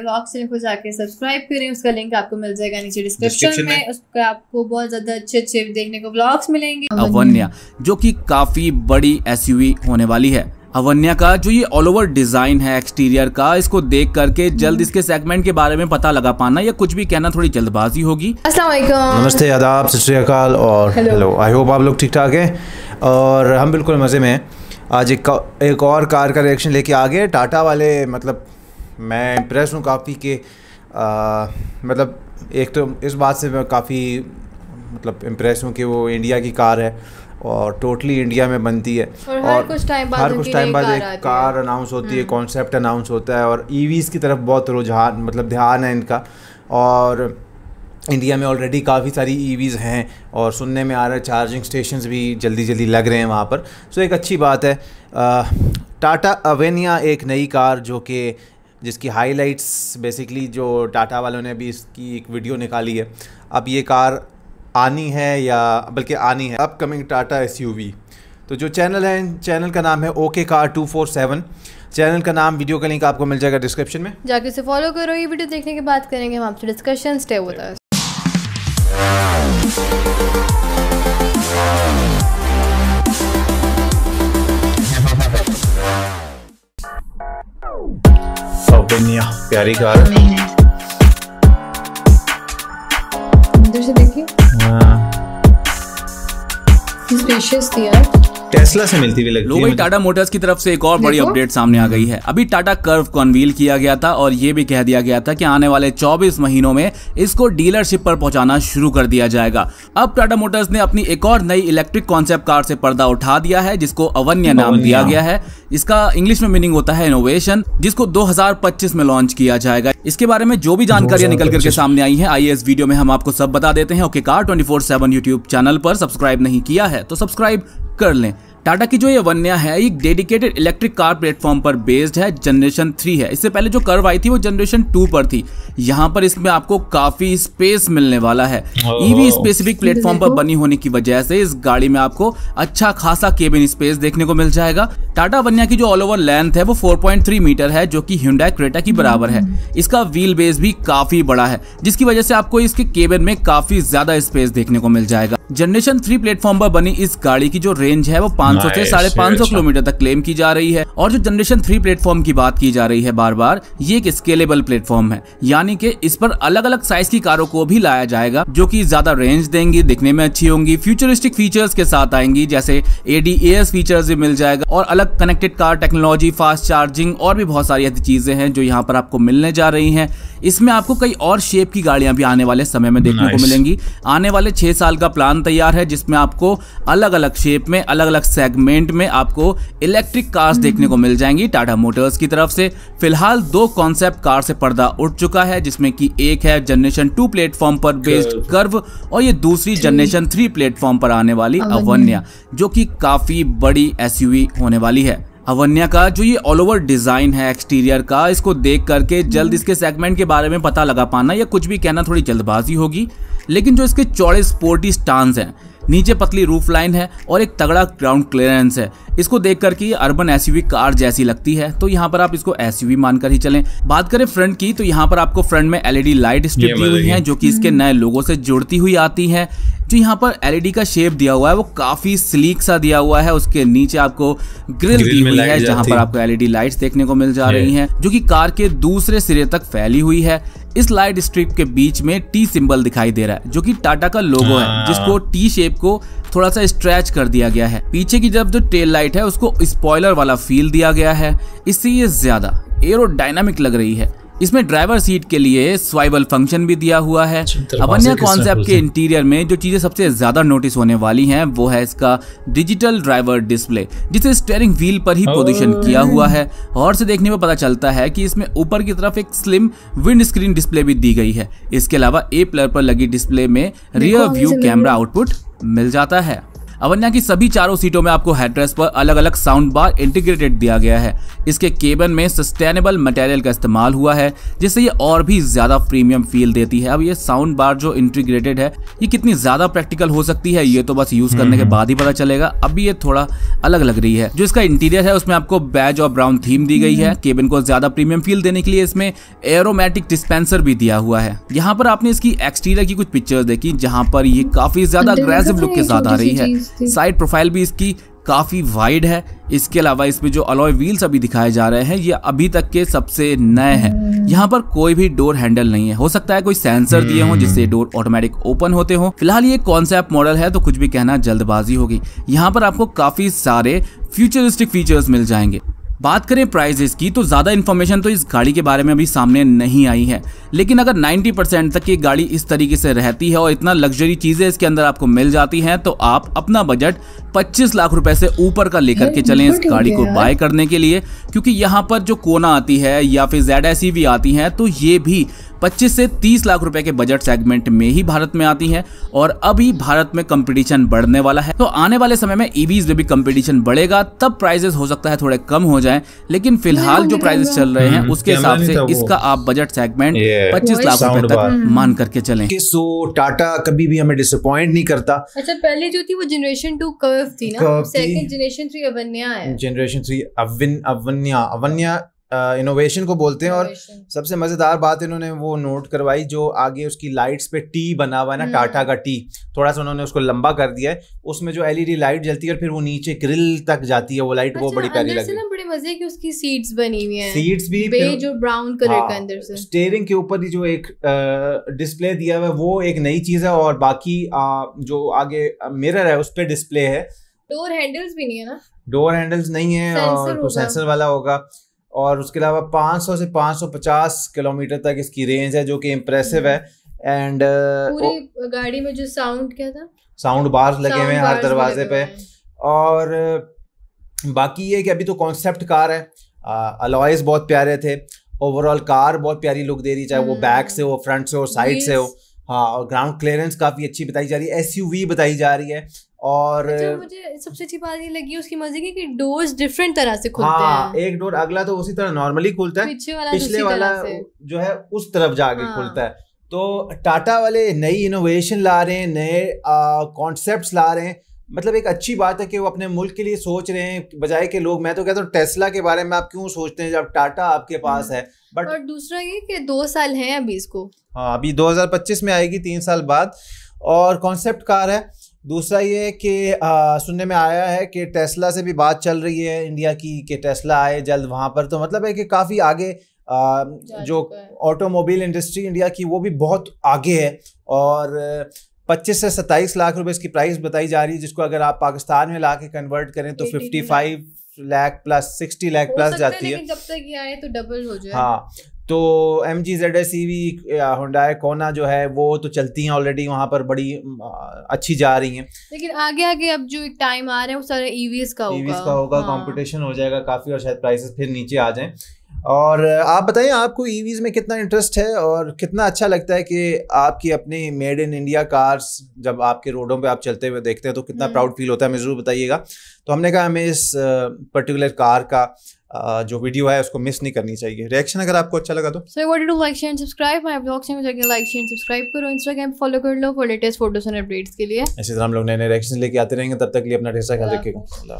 Vlog channel को जाके subscribe करें उसका लिंक आपको मिल जाएगा नीचे डिस्क्रिप्शन में, में उस आपको बहुत ज्यादा अच्छे अच्छे देखने को व्लॉग्स मिलेंगे अवन्या जो कि काफी बड़ी एसयूवी होने वाली है अवन्या का जो ये ऑल ओवर डिजाइन है एक्सटीरियर का इसको देख करके जल्द हम्म। इसके सेगमेंट के बारे में पता लगा पाना या कुछ भी कहना थोड़ी जल्दबाजी होगी अस्सलाम नमस्ते आदाब सत और हेलो आई होप आप लोग ठीक ठाक हैं और हम बिल्कुल मज़े में हैं आज एक, एक और कार का रिएक्शन लेके आ गए टाटा वाले मतलब मैं इम्प्रेस हूँ काफ़ी कि मतलब एक तो इस बात से मैं काफ़ी मतलब इम्प्रेस हूँ कि वो इंडिया की कार है और टोटली इंडिया में बनती है और, हर कुछ टाइम बाद हर कुछ टाइम बाद एक कार अनाउंस होती है कॉन्सेप्ट हम्म। अनाउंस होता है और ईवीज़ e की तरफ बहुत रुझान मतलब ध्यान है इनका और इंडिया में ऑलरेडी काफ़ी सारी ईवीज़ e हैं और सुनने में आ रहा है चार्जिंग स्टेशन भी जल्दी जल्दी लग रहे हैं वहाँ पर सो एक अच्छी बात है टाटा अवेनिया एक नई कार जो कि जिसकी हाइलाइट्स बेसिकली जो टाटा वालों ने अभी इसकी एक वीडियो निकाली है अब ये कार आनी है या बल्कि आनी है अपकमिंग टाटा एस तो जो चैनल है चैनल का नाम है okay car two four seven channel का नाम वीडियो का लिंक आपको मिल जाएगा डिस्क्रिप्शन में जाके उसे फॉलो करो ये वीडियो देखने के बाद करेंगे हम आपसे डिस्कशन स्टे होता है क्या प्यारी कार देखिए स्पेशियस हाँ। थी यार टेस्ला से मिलती हुई लगती है मतलब। टाटा मोटर्स की तरफ से एक और बड़ी अपडेट सामने आ गई है अभी टाटा कर्व को अनवील किया गया था और ये भी कह दिया गया था कि आने वाले 24 महीनों में इसको डीलरशिप पर पहुंचाना शुरू कर दिया जाएगा अब टाटा मोटर्स ने अपनी एक और नई इलेक्ट्रिक कॉन्सेप्ट कार से पर्दा उठा दिया है जिसको अवन्य नाम दिया गया है इसका इंग्लिश में मीनिंग होता है इनोवेशन जिसको 2025 में लॉन्च किया जाएगा इसके बारे में जो भी जानकारियां निकल करके सामने आई है आइए इस वीडियो में हम आपको सब बता देते हैं okay car twenty four seven YouTube channel पर सब्सक्राइब नहीं किया है तो सब्सक्राइब कर लें टाटा की जो ये वन्या है एक डेडिकेटेड इलेक्ट्रिक कार प्लेटफॉर्म पर बेस्ड है जनरेशन थ्री है इससे पहले जो कर्व आई थी वो जनरेशन टू पर थी यहाँ पर इसमें आपको काफी स्पेस मिलने वाला है ईवी स्पेसिफिक प्लेटफॉर्म पर बनी होने की वजह से इस गाड़ी में आपको अच्छा खासा केबिन स्पेस देखने को मिल जाएगा टाटा वन्या की जो ऑल ओवर लेंथ है वो 4.3 मीटर है जो कि हिंडा क्रेटा की बराबर है हम्म। इसका व्हील बेस भी काफी बड़ा है जिसकी वजह से आपको इसके केबिन में काफी ज्यादा स्पेस देखने को मिल जाएगा जनरेशन थ्री प्लेटफॉर्म पर बनी इस गाड़ी की जो रेंज है वो 500 से साढ़े पांच सौ अच्छा। किलोमीटर तक क्लेम की जा रही है और जो जनरेशन थ्री प्लेटफॉर्म की बात की जा रही है बार बार ये एक स्केलेबल प्लेटफॉर्म है यानी कि इस पर अलग अलग साइज की कारों को भी लाया जाएगा जो की ज्यादा रेंज देंगी दिखने में अच्छी होंगी फ्यूचरिस्टिक फीचर्स के साथ आएंगी जैसे एडीएस फीचर्स भी मिल जाएगा और अलग connected car technology fast charging और भी बहुत सारी ऐसी चीजें हैं जो यहाँ पर आपको मिलने जा रही है इसमें आपको कई और शेप की गाड़ियां भी आने वाले समय में देखने को मिलेंगी आने वाले छह साल का प्लान तैयार है जिसमें आपको अलग अलग शेप में अलग अलग सेगमेंट में आपको इलेक्ट्रिक कार्स देखने को मिल जाएंगी टाटा मोटर्स की तरफ से फिलहाल दो कॉन्सेप्ट कार से पर्दा उठ चुका है जिसमें कि एक है जनरेशन टू प्लेटफॉर्म पर बेस्ड कर्व और ये दूसरी जनरेशन थ्री प्लेटफॉर्म पर आने वाली अवन्या जो कि काफी बड़ी एसयूवी होने वाली है अवन्या का जो ये ऑल ओवर डिजाइन है एक्सटीरियर का इसको देख करके जल्द हम्म। इसके सेगमेंट के बारे में पता लगा पाना या कुछ भी कहना थोड़ी जल्दबाजी होगी लेकिन जो इसके चौड़े स्पोर्टी स्टांस हैं नीचे पतली रूफ लाइन है और एक तगड़ा ग्राउंड क्लियरेंस है इसको देख करके ये अर्बन एस कार जैसी लगती है तो यहाँ पर आप इसको एस मानकर ही चलें बात करें फ्रंट की तो यहाँ पर आपको फ्रंट में एलईडी लाइट स्ट्रिप दी हुई है जो कि इसके हम्म। नए लोगों से जुड़ती हुई आती है जो तो यहाँ पर एलईडी e का शेप दिया हुआ है वो काफी स्लीक सा दिया हुआ है उसके नीचे आपको ग्रिल, दी हुई है जहाँ पर आपको एलईडी लाइट्स e देखने को मिल जा रही हैं जो कि कार के दूसरे सिरे तक फैली हुई है इस लाइट स्ट्रिप के बीच में टी सिंबल दिखाई दे रहा है जो कि टाटा का लोगो है हाँ। जिसको टी शेप को थोड़ा सा स्ट्रेच कर दिया गया है पीछे की तरफ जो टेल लाइट है उसको स्पॉयलर वाला फील दिया गया है इससे ये ज्यादा एरोडायनामिक लग रही है इसमें ड्राइवर सीट के लिए स्वाइबल फंक्शन भी दिया हुआ है अच्छा, अब अन्य कॉन्सेप्ट के इंटीरियर में जो चीज़ें सबसे ज़्यादा नोटिस होने वाली हैं वो है इसका डिजिटल ड्राइवर डिस्प्ले जिसे स्टेयरिंग व्हील पर ही पोजीशन किया हुआ है और से देखने में पता चलता है कि इसमें ऊपर की तरफ एक स्लिम विंड स्क्रीन डिस्प्ले भी दी गई है इसके अलावा ए प्लेयर पर लगी डिस्प्ले में रियर व्यू कैमरा आउटपुट मिल जाता है अवन्या की सभी चारों सीटों में आपको हेड्रेस पर अलग अलग साउंड बार इंटीग्रेटेड दिया गया है इसके केबन में सस्टेनेबल मटेरियल का इस्तेमाल हुआ है जिससे ये और भी ज्यादा प्रीमियम फील देती है अब ये साउंड बार जो इंटीग्रेटेड है ये कितनी ज्यादा प्रैक्टिकल हो सकती है ये तो बस यूज करने के हम्म। बाद ही पता चलेगा अभी ये थोड़ा अलग लग रही है जो इसका इंटीरियर है उसमें आपको बैज और ब्राउन थीम दी गई है हम्म। केबिन को ज्यादा प्रीमियम फील देने के लिए इसमें एरोमेटिक डिस्पेंसर भी दिया हुआ है यहाँ पर आपने इसकी एक्सटीरियर की कुछ पिक्चर्स देखी जहाँ पर ये काफी ज्यादा अग्रेसिव लुक तो के साथ आ रही है साइड प्रोफाइल भी इसकी काफ़ी वाइड है इसके अलावा इसमें जो अलॉय व्हील्स अभी दिखाए जा रहे हैं ये अभी तक के सबसे नए हैं हम्म। यहाँ पर कोई भी डोर हैंडल नहीं है हो सकता है कोई सेंसर दिए हों जिससे हम्म। डोर ऑटोमेटिक ओपन होते हो फिलहाल ये कॉन्सेप्ट मॉडल है तो कुछ भी कहना जल्दबाजी होगी यहाँ पर आपको काफ़ी सारे फ्यूचरिस्टिक फीचर्स मिल जाएंगे बात करें प्राइजेस की तो ज़्यादा इन्फॉर्मेशन तो इस गाड़ी के बारे में अभी सामने नहीं आई है लेकिन अगर 90% तक ये गाड़ी इस तरीके से रहती है और इतना लग्जरी चीज़ें इसके अंदर आपको मिल जाती हैं तो आप अपना बजट 25 लाख रुपए से ऊपर का लेकर के चलें इस गाड़ी को बाय करने के लिए क्योंकि यहाँ पर जो कोना आती है या फिर जेड e आती है तो ये भी 25 से 30 लाख रुपए के बजट सेगमेंट में ही भारत में आती है और अभी भारत में कंपटीशन बढ़ने वाला है तो आने वाले समय में ईवीज e में भी कंपटीशन बढ़ेगा तब प्राइजेस हो सकता है थोड़े कम हो जाए लेकिन फिलहाल जो प्राइजेस चल रहे हैं हम्म, उसके हिसाब से इसका आप बजट सेगमेंट पच्चीस लाख रूपए तक हम्म। मान करके चले सो टाटा कभी भी हमें डिसअपॉइंट नहीं करता अच्छा पहले जो थी वो जनरेशन टू कर्व थी ना सेकंड जनरेशन थ्री अवन्या है जनरेशन थ्री अवन अवन्या अवन्या इनोवेशन को बोलते हैं और सबसे मजेदार बात इन्होंने वो नोट करवाई जो आगे उसकी लाइट्स पे टी बना हुआ है ना टाटा हम्म। का टी थोड़ा सा उन्होंने उसको लंबा कर दिया है उसमें जो एलईडी लाइट जलती है और फिर वो नीचे ग्रिल तक जाती है वो लाइट अच्छा, वो बड़ी प्यारी लगती है बड़े मजे की उसकी सीट्स बनी हुई है सीट्स भी जो ब्राउन कलर हाँ, का अंदर से स्टेयरिंग के ऊपर जो एक डिस्प्ले दिया हुआ है वो एक नई चीज है और बाकी जो आगे मिरर है उस पर डिस्प्ले है डोर हैंडल्स भी नहीं है ना डोर हैंडल्स नहीं है और सेंसर वाला होगा और उसके अलावा 500 से 550 किलोमीटर तक इसकी रेंज है जो कि इम्प्रेसिव है एंड uh, पूरी गाड़ी में जो साउंड क्या था साउंड बार्स लगे हुए हैं हर दरवाजे पे और uh, बाकी ये कि अभी तो कॉन्सेप्ट कार है अलॉयज uh, बहुत प्यारे थे ओवरऑल कार बहुत प्यारी लुक दे रही चाहे वो बैक हम्म। से हो फ्रंट से हो साइड से हो हाँ और ग्राउंड क्लियरेंस काफ़ी अच्छी बताई जा रही है एस बताई जा रही है और अच्छा, मुझे सबसे अच्छी बात ये लगी उसकी मजे की कि डोर्स डिफरेंट तरह से खुलते हाँ, हैं एक डोर अगला तो उसी तरह नॉर्मली खुलता है पिछले वाला पिछले वाला जो है उस तरफ जाके हाँ। खुलता है तो टाटा वाले नई इनोवेशन ला रहे हैं नए कॉन्सेप्ट ला रहे हैं मतलब एक अच्छी बात है कि वो अपने मुल्क के लिए सोच रहे हैं बजाय के लोग मैं तो कहता हूँ टेस्ला के बारे में आप क्यों सोचते हैं जब टाटा आपके पास हम्म। है बट और दूसरा ये कि दो साल हैं अभी इसको हाँ अभी 2025 में आएगी तीन साल बाद और कॉन्सेप्ट कार है दूसरा ये कि सुनने में आया है कि टेस्ला से भी बात चल रही है इंडिया की कि टेस्ला आए जल्द वहाँ पर तो मतलब है कि काफ़ी आगे आ, जो ऑटोमोबाइल इंडस्ट्री इंडिया की वो भी बहुत आगे है और 25 से 27 लाख रुपए इसकी प्राइस बताई जा रही है जिसको अगर आप पाकिस्तान में ला के कन्वर्ट करें तो 55 लाख प्लस 60 लाख प्लस जाती है जब तक ये आए तो डबल हो जाए हाँ तो M G Z S E V Kona जो है वो तो चलती हैं ऑलरेडी वहाँ पर बड़ी अच्छी जा रही हैं लेकिन आगे आगे अब जो एक टाइम आ रहा है वो सारे ईवीएस e e का होगा ईवीएस का होगा कंपटीशन हाँ। हो जाएगा काफ़ी और शायद प्राइसेस फिर नीचे आ जाएं और आप बताइए आपको ईवीज e में कितना इंटरेस्ट है और कितना अच्छा लगता है कि आपकी अपनी मेड इन इंडिया कार्स जब आपके रोडों पे आप चलते हुए देखते हैं तो कितना प्राउड हम्म। फील होता है हमें ज़रूर बताइएगा तो हमने कहा हमें इस पर्टिकुलर कार का जो वीडियो है उसको मिस नहीं करनी चाहिए रिएक्शन अगर आपको अच्छा लगा तो इसी तरह हम लोग नए नए रिएक्शन लेके आते रहेंगे तब तक लिए अपना ढेर ख्याल रखिएगा